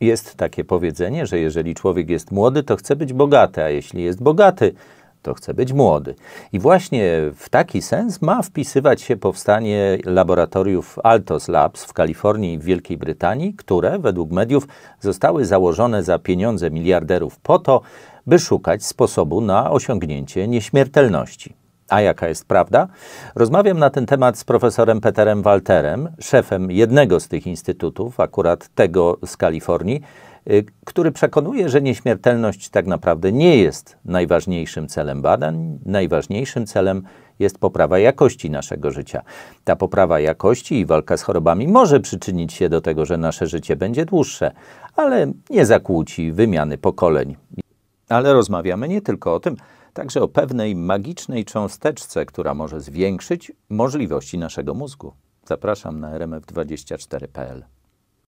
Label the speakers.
Speaker 1: Jest takie powiedzenie, że jeżeli człowiek jest młody, to chce być bogaty, a jeśli jest bogaty, to chce być młody. I właśnie w taki sens ma wpisywać się powstanie laboratoriów Altos Labs w Kalifornii i w Wielkiej Brytanii, które według mediów zostały założone za pieniądze miliarderów po to, by szukać sposobu na osiągnięcie nieśmiertelności a jaka jest prawda? Rozmawiam na ten temat z profesorem Peterem Walterem, szefem jednego z tych instytutów, akurat tego z Kalifornii, y, który przekonuje, że nieśmiertelność tak naprawdę nie jest najważniejszym celem badań. Najważniejszym celem jest poprawa jakości naszego życia. Ta poprawa jakości i walka z chorobami może przyczynić się do tego, że nasze życie będzie dłuższe, ale nie zakłóci wymiany pokoleń. Ale rozmawiamy nie tylko o tym także o pewnej magicznej cząsteczce, która może zwiększyć możliwości naszego mózgu. Zapraszam na rmf24.pl.